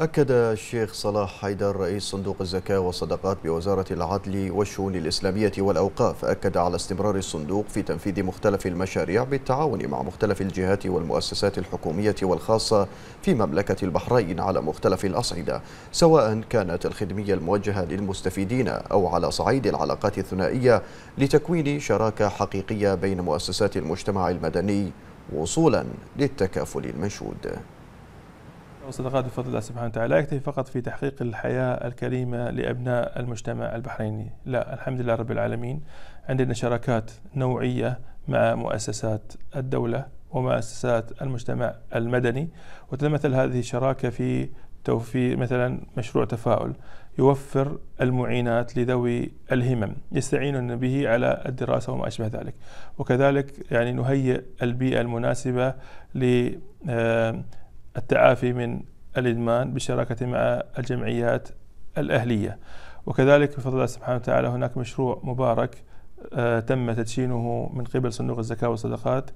أكد الشيخ صلاح حيدر رئيس صندوق الزكاة والصدقات بوزارة العدل والشؤون الإسلامية والأوقاف أكد على استمرار الصندوق في تنفيذ مختلف المشاريع بالتعاون مع مختلف الجهات والمؤسسات الحكومية والخاصة في مملكة البحرين على مختلف الأصعدة سواء كانت الخدمية الموجهة للمستفيدين أو على صعيد العلاقات الثنائية لتكوين شراكة حقيقية بين مؤسسات المجتمع المدني وصولا للتكافل المنشود والصدقات بفضل الله سبحانه وتعالى لا يكتفي فقط في تحقيق الحياة الكريمة لأبناء المجتمع البحريني لا الحمد لله رب العالمين عندنا شراكات نوعية مع مؤسسات الدولة ومؤسسات المجتمع المدني وتتمثل هذه الشراكة في توفير مثلا مشروع تفاؤل يوفر المعينات لذوي الهمم يستعينون به على الدراسة وما أشبه ذلك وكذلك يعني نهيئ البيئة المناسبة ل آه، التعافي من الإدمان بالشراكة مع الجمعيات الأهلية وكذلك بفضل الله سبحانه وتعالى هناك مشروع مبارك آه، تم تدشينه من قبل صندوق الزكاة والصدقات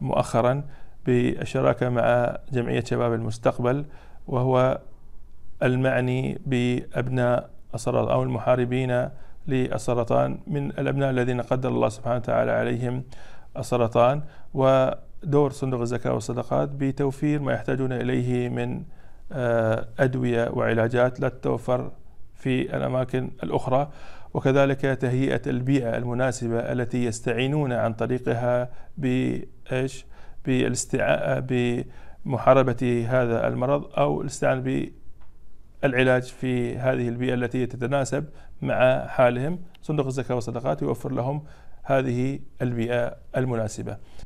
مؤخرا بالشراكة مع جمعية شباب المستقبل وهو المعني بأبناء السرطان أو المحاربين للسرطان من الأبناء الذين قدر الله سبحانه وتعالى عليهم السرطان و دور صندوق الزكاة والصدقات بتوفير ما يحتاجون إليه من آه، أدوية وعلاجات لا تتوفر في الأماكن الأخرى وكذلك تهيئة البيئة المناسبة التي يستعينون عن طريقها بإيش بالاستعاء بمحاربة هذا المرض أو الاستعانة بالعلاج في هذه البيئة التي تتناسب مع حالهم صندوق الزكاة والصدقات يوفر لهم هذه البيئة المناسبة